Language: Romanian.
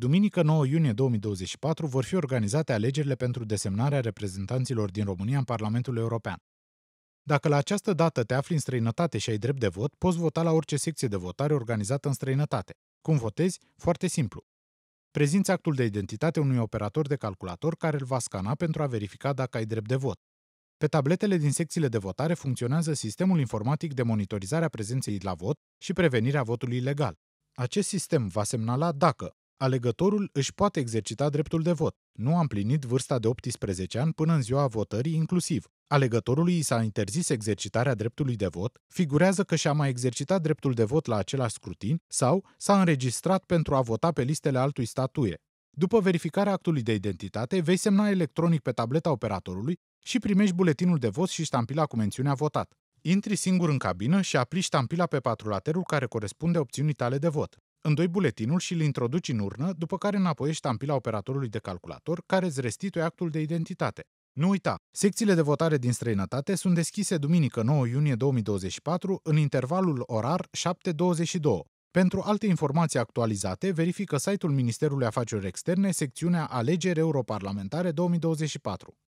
Duminică 9 iunie 2024 vor fi organizate alegerile pentru desemnarea reprezentanților din România în Parlamentul European. Dacă la această dată te afli în străinătate și ai drept de vot, poți vota la orice secție de votare organizată în străinătate. Cum votezi? Foarte simplu. Prezinți actul de identitate unui operator de calculator care îl va scana pentru a verifica dacă ai drept de vot. Pe tabletele din secțiile de votare funcționează sistemul informatic de monitorizare a prezenței la vot și prevenirea votului ilegal. Acest sistem va semnala dacă alegătorul își poate exercita dreptul de vot. Nu a împlinit vârsta de 18 ani până în ziua votării inclusiv. Alegătorului i s-a interzis exercitarea dreptului de vot, figurează că și-a mai exercitat dreptul de vot la același scrutin sau s-a înregistrat pentru a vota pe listele altui statuie. După verificarea actului de identitate, vei semna electronic pe tableta operatorului și primești buletinul de vot și ștampila cu mențiunea votat. Intri singur în cabină și aplici ștampila pe patrulaterul care corespunde opțiunii tale de vot. Îndoi buletinul și îl introduci în urnă, după care înapoiești tampila operatorului de calculator, care îți restituie actul de identitate. Nu uita, secțiile de votare din străinătate sunt deschise duminică 9 iunie 2024 în intervalul orar 7.22. Pentru alte informații actualizate, verifică site-ul Ministerului Afaceri Externe, secțiunea Alegeri Europarlamentare 2024.